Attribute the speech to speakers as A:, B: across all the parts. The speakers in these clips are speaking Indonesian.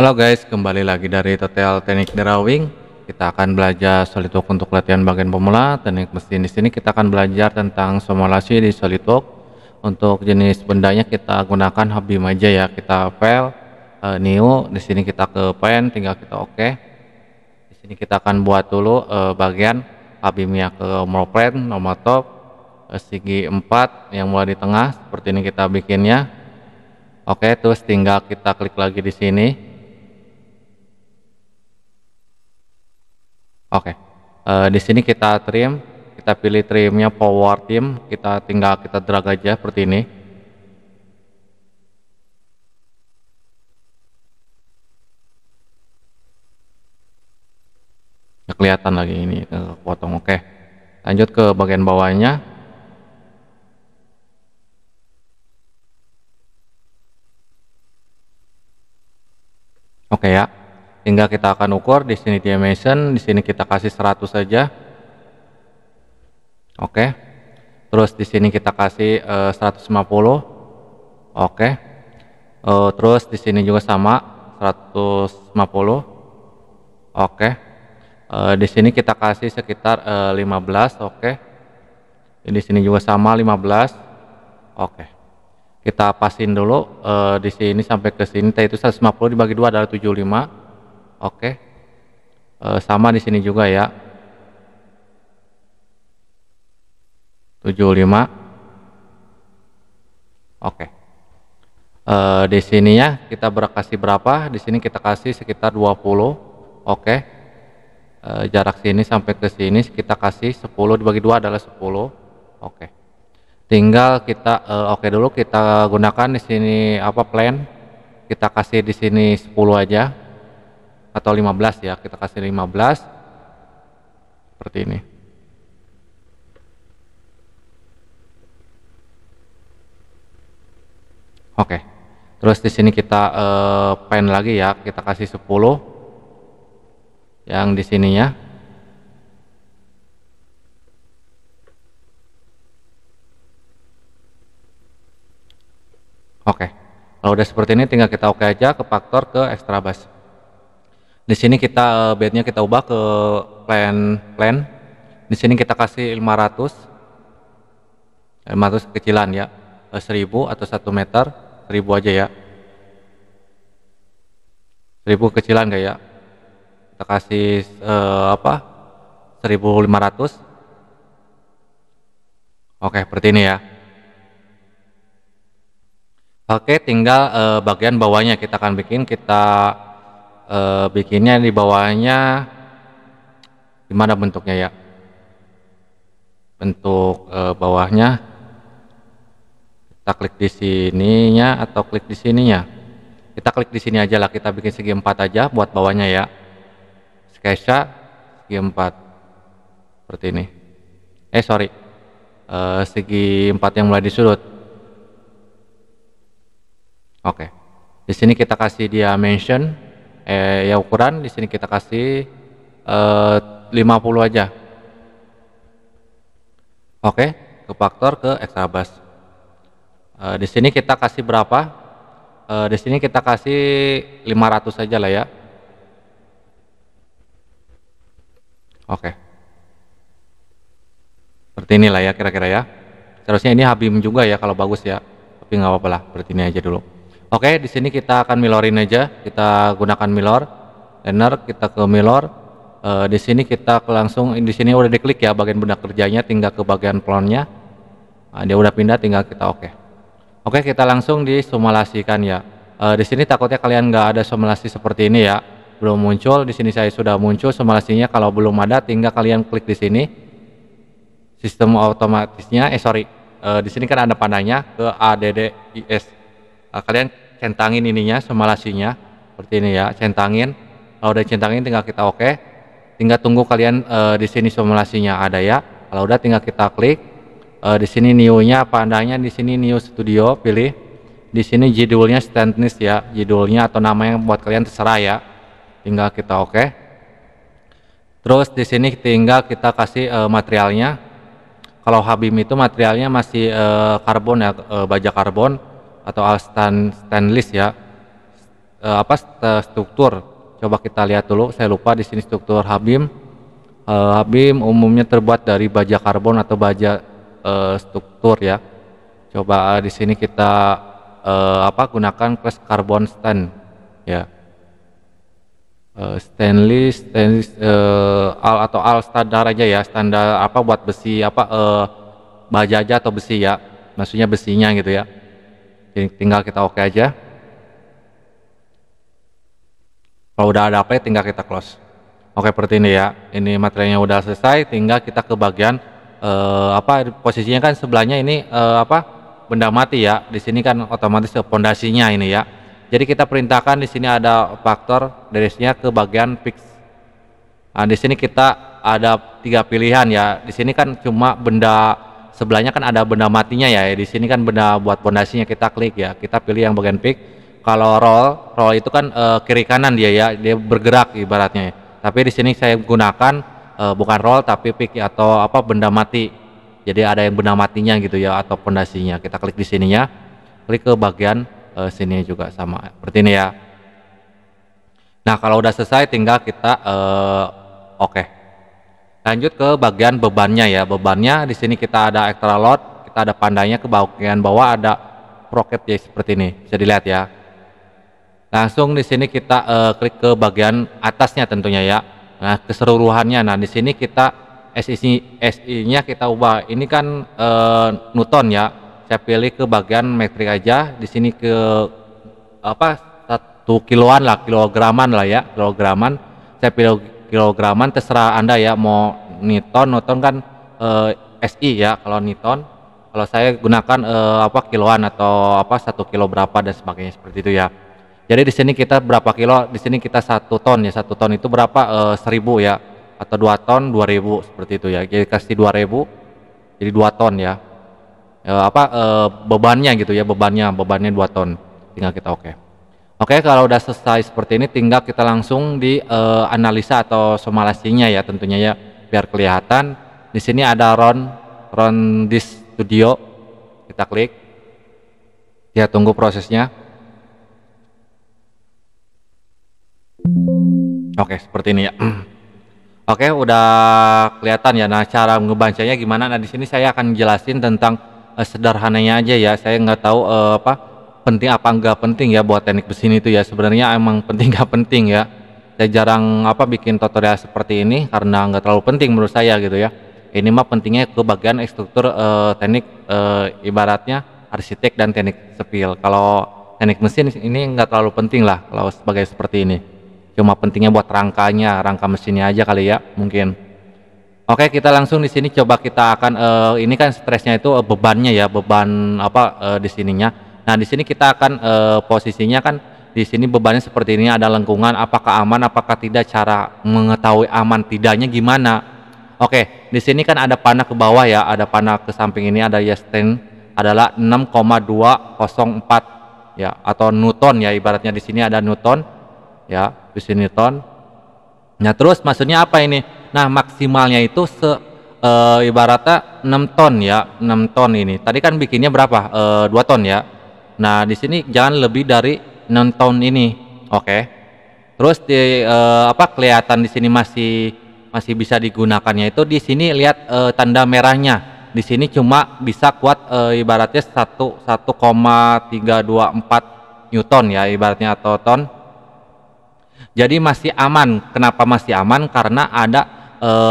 A: Halo guys, kembali lagi dari Total teknik drawing. Kita akan belajar SolidWorks untuk latihan bagian pemula. Teknik mesin di sini kita akan belajar tentang simulasi di SolidWorks. Untuk jenis bendanya kita gunakan hobby aja ya. Kita file uh, new, di sini kita ke pen, tinggal kita oke. Okay. Di sini kita akan buat dulu uh, bagian habimnya ke more nomor top, uh, segi 4 yang mulai di tengah. Seperti ini kita bikinnya. Oke, okay, terus tinggal kita klik lagi di sini Oke. Okay. Uh, eh, di sini kita trim, kita pilih trimnya power trim, kita tinggal kita drag aja seperti ini. Ya, kelihatan lagi ini potong. Oke. Okay. Lanjut ke bagian bawahnya. Oke okay, ya sehingga kita akan ukur di sini di emission di sini kita kasih 100 saja oke terus di sini kita kasih eh, lima 150 oke okay. Eh, terus di sini juga sama 150 oke okay. Eh, oke, di sini kita kasih sekitar lima 15 oke di sini juga sama 15 oke kita pasin dulu e, di sini sampai ke sini T itu 150 dibagi dua adalah 75 Oke. E, sama di sini juga ya. 75. Oke. E, di ya kita berkasih berapa? Di sini kita kasih sekitar 20. Oke. E, jarak sini sampai ke sini kita kasih 10 dibagi dua adalah 10. Oke. Tinggal kita e, oke okay dulu kita gunakan di sini apa plan? Kita kasih di sini 10 aja atau 15 ya kita kasih 15 seperti ini oke terus di sini kita uh, pen lagi ya kita kasih 10 yang di ya oke kalau udah seperti ini tinggal kita oke aja ke faktor ke extra base di sini kita eh, bednya kita ubah ke plan plan. Di sini kita kasih 500 500 kecilan ya. 1000 eh, atau 1 meter, 1000 aja ya. 1000 kecilan gak ya? Kita kasih eh, apa? 1500 Oke, seperti ini ya. Oke, tinggal eh, bagian bawahnya kita akan bikin kita uh, bikinnya di bawahnya gimana bentuknya ya bentuk uh, bawahnya kita klik di sininya atau klik di sininya kita klik di sini aja lah kita bikin segi empat aja buat bawahnya ya sketsa segi empat seperti ini eh sorry e, segi empat yang mulai di sudut oke di sini kita kasih dia mention eh, ya ukuran di sini kita kasih eh, 50 aja oke ke faktor ke bus eh, di sini kita kasih berapa eh, di sini kita kasih 500 aja lah ya oke seperti inilah ya kira-kira ya seharusnya ini Habim juga ya kalau bagus ya tapi nggak apa-apa lah seperti ini aja dulu Oke, di sini kita akan milorin aja. Kita gunakan milor, Enter, kita ke milor. E, di sini kita langsung di sini udah diklik ya bagian benda kerjanya, tinggal ke bagian plonnya. Nah, dia udah pindah, tinggal kita oke. Oke, kita langsung disumulasikan ya. E, di sini takutnya kalian nggak ada simulasi seperti ini ya. Belum muncul, di sini saya sudah muncul simulasinya. Kalau belum ada, tinggal kalian klik di sini. Sistem otomatisnya, eh sorry, e, di sini kan ada pandanya ke ADDIS uh, kalian centangin ininya semalasinya seperti ini ya centangin kalau udah centangin tinggal kita oke okay. tinggal tunggu kalian uh, di sini simulasinya ada ya kalau udah tinggal kita klik uh, di sini new-nya andanya di sini new studio pilih di sini judulnya stainless ya judulnya atau nama yang buat kalian terserah ya tinggal kita oke okay. terus di sini tinggal kita kasih uh, materialnya kalau Habim itu materialnya masih e, karbon ya e, baja karbon atau stand stainless ya e, apa struktur coba kita lihat dulu saya lupa di sini struktur habim e, habim umumnya terbuat dari baja karbon atau baja e, struktur ya coba di sini kita e, apa gunakan kelas karbon stand ya stainless stainless e, al atau al standar aja ya standar apa buat besi apa e, baja aja atau besi ya maksudnya besinya gitu ya tinggal kita oke okay aja kalau udah ada apa, ya tinggal kita close oke okay, seperti ini ya ini materinya udah selesai tinggal kita ke bagian eh, apa posisinya kan sebelahnya ini eh, apa benda mati ya di sini kan otomatis pondasinya ini ya jadi kita perintahkan di sini ada faktor derisnya ke bagian fix nah di sini kita ada tiga pilihan ya di sini kan cuma benda sebelahnya kan ada benda matinya ya di sini kan benda buat pondasinya kita klik ya kita pilih yang bagian pick kalau roll roll itu kan uh, kiri kanan dia ya dia bergerak ibaratnya ya. tapi di sini saya gunakan uh, bukan roll tapi pick atau apa benda mati jadi ada yang benda matinya gitu ya atau pondasinya kita klik di sininya klik ke bagian uh, sini juga sama seperti ini ya nah kalau udah selesai tinggal kita oke okay lanjut ke bagian bebannya ya bebannya di sini kita ada extra load kita ada pandainya ke bagian bawah ada sprocket ya seperti ini bisa dilihat ya langsung di sini kita uh, klik ke bagian atasnya tentunya ya nah keseluruhannya nah di sini kita SI SI nya kita ubah ini kan uh, Newton ya saya pilih ke bagian metrik aja di sini ke apa satu kiloan lah kilograman lah ya kilograman saya pilih kilograman terserah Anda ya mau Newton, Newton kan eh, SI ya kalau Newton. Kalau saya gunakan eh, apa kiloan atau apa satu kilo berapa dan sebagainya seperti itu ya. Jadi di sini kita berapa kilo? Di sini kita satu ton ya. Satu ton itu berapa? Eh, seribu ya. Atau dua ton dua ribu seperti itu ya. Jadi kasih dua ribu. Jadi dua ton ya. Eh, apa eh, bebannya gitu ya bebannya bebannya dua ton. Tinggal kita oke. Okay. Oke, kalau udah selesai seperti ini, tinggal kita langsung di uh, analisa atau somalasinya ya, tentunya ya, biar kelihatan. Di sini ada Ron, Ron This studio, kita klik. Ya, tunggu prosesnya. Oke, seperti ini ya. Oke, udah kelihatan ya. Nah, cara ngebacanya gimana? Nah, di sini saya akan jelasin tentang uh, sederhananya aja ya. Saya nggak tahu uh, apa penting apa enggak penting ya buat teknik mesin itu ya sebenarnya emang penting enggak penting ya saya jarang apa bikin tutorial seperti ini karena enggak terlalu penting menurut saya gitu ya ini mah pentingnya ke bagian struktur eh, teknik eh, ibaratnya arsitek dan teknik sepil kalau teknik mesin ini enggak terlalu penting lah kalau sebagai seperti ini cuma pentingnya buat rangkanya rangka mesinnya aja kali ya mungkin Oke kita langsung di sini coba kita akan uh, ini kan stresnya itu uh, bebannya ya beban apa uh, di sininya Nah, di sini kita akan e, posisinya kan di sini bebannya seperti ini ada lengkungan apakah aman apakah tidak cara mengetahui aman tidaknya gimana. Oke, di sini kan ada panah ke bawah ya, ada panah ke samping ini ada yes stand adalah 6,204 ya atau newton ya ibaratnya di sini ada newton ya, di sini ton Nah, terus maksudnya apa ini? Nah, maksimalnya itu se e, ibaratnya 6 ton ya, 6 ton ini. Tadi kan bikinnya berapa? E, eh, 2 ton ya. Nah, di sini jangan lebih dari 6 tahun ini. Oke. Okay. Terus di uh, apa kelihatan di sini masih masih bisa digunakannya itu di sini lihat uh, tanda merahnya. Di sini cuma bisa kuat eh, ibaratnya 1 1,324 Newton ya ibaratnya atau ton. Jadi masih aman. Kenapa masih aman? Karena ada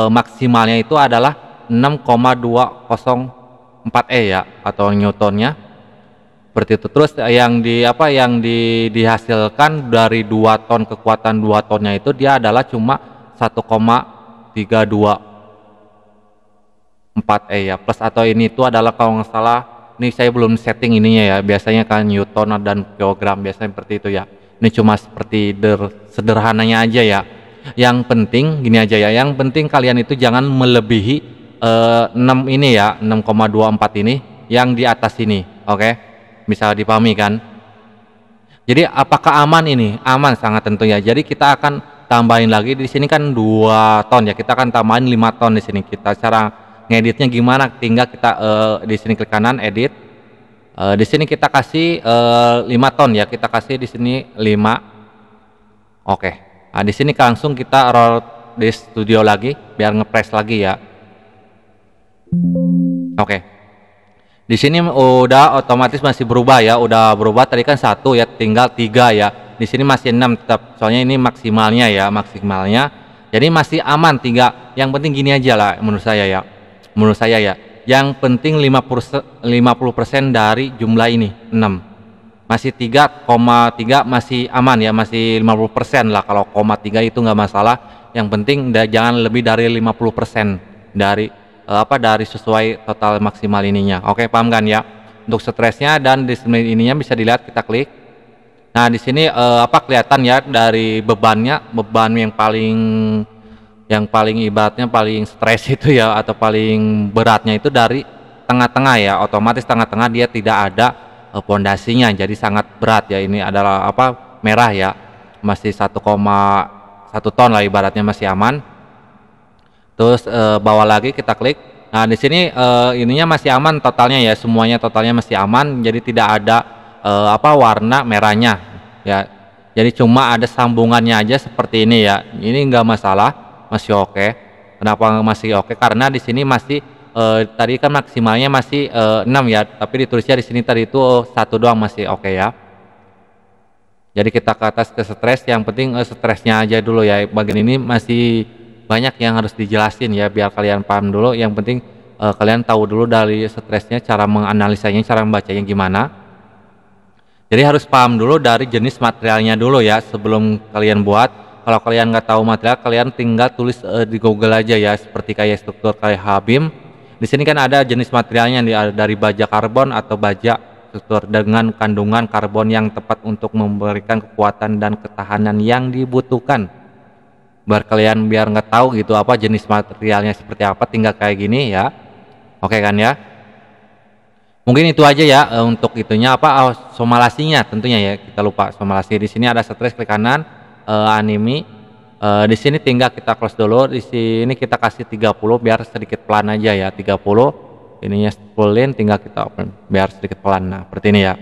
A: maksimalnya itu adalah 6,204 E ya atau Newtonnya seperti itu terus yang di apa yang di, dihasilkan dari dua ton kekuatan dua tonnya itu dia adalah cuma 1,324 4 e ya plus atau ini itu adalah kalau nggak salah ini saya belum setting ininya ya biasanya kan newton dan kilogram biasanya seperti itu ya ini cuma seperti der, sederhananya aja ya yang penting gini aja ya yang penting kalian itu jangan melebihi uh, eh, 6 ini ya 6,24 ini yang di atas ini oke okay? bisa dipahami kan jadi apakah aman ini aman sangat tentunya jadi kita akan tambahin lagi di sini kan dua ton ya kita akan tambahin lima ton di sini kita cara ngeditnya gimana tinggal kita uh, di sini klik kanan edit uh, di sini kita kasih eh, lima uh, ton ya kita kasih di sini lima. oke okay. nah di sini langsung kita roll di studio lagi biar ngepres lagi ya oke okay. Di sini udah otomatis masih berubah ya, udah berubah tadi kan satu ya, tinggal tiga ya. Di sini masih enam tetap, soalnya ini maksimalnya ya, maksimalnya. Jadi masih aman tiga. Yang penting gini aja lah menurut saya ya, menurut saya ya. Yang penting 50 50 dari jumlah ini enam. Masih 3,3 masih aman ya, masih 50 lah kalau koma tiga itu nggak masalah. Yang penting jangan lebih dari 50 dari Eh, apa dari sesuai total maksimal ininya. Oke, paham kan ya? Untuk stresnya dan disiplin ininya bisa dilihat kita klik. Nah, di sini uh, apa kelihatan ya dari bebannya, beban yang paling yang paling ibaratnya paling stres itu ya atau paling beratnya itu dari tengah-tengah ya. Otomatis tengah-tengah dia tidak ada eh, pondasinya. Uh, jadi sangat berat ya ini adalah apa merah ya. Masih 1,1 ton lah ibaratnya masih aman terus e, bawa lagi kita klik nah di sini e, ininya masih aman totalnya ya semuanya totalnya masih aman jadi tidak ada e, apa warna merahnya ya jadi cuma ada sambungannya aja seperti ini ya ini enggak masalah masih oke kenapa masih oke karena di sini masih e, tadi kan maksimalnya masih e, 6 ya tapi ditulisnya di sini tadi itu satu doang masih oke ya jadi kita ke atas ke stres yang penting e, stresnya aja dulu ya bagian ini masih banyak yang harus dijelasin ya biar kalian paham dulu yang penting uh, kalian tahu dulu dari stresnya cara menganalisanya cara membacanya gimana jadi harus paham dulu dari jenis materialnya dulu ya sebelum kalian buat kalau kalian nggak tahu material kalian tinggal tulis uh, di Google aja ya seperti kayak struktur kayak Habim di sini kan ada jenis materialnya dari baja karbon atau baja struktur dengan kandungan karbon yang tepat untuk memberikan kekuatan dan ketahanan yang dibutuhkan biar kalian biar nggak tahu gitu apa jenis materialnya seperti apa tinggal kayak gini ya oke kan ya mungkin itu aja ya eh, untuk itunya apa oh, somalasinya tentunya ya kita lupa somalasi di sini ada stress klik kanan uh, eh, anime uh, di sini tinggal kita close dulu di sini kita kasih 30 biar sedikit pelan aja ya 30 ininya spulin tinggal kita open biar sedikit pelan nah seperti ini ya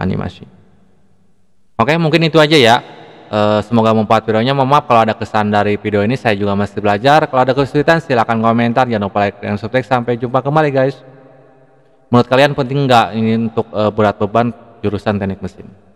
A: animasi oke mungkin itu aja ya Eh, semoga membuat videonya. Mohon maaf kalau ada kesan dari video ini. Saya juga masih belajar. Kalau ada kesulitan silahkan komentar. Jangan lupa like dan subscribe. Sampai jumpa kembali guys. Menurut kalian penting nggak ini untuk eh, berat beban jurusan teknik mesin?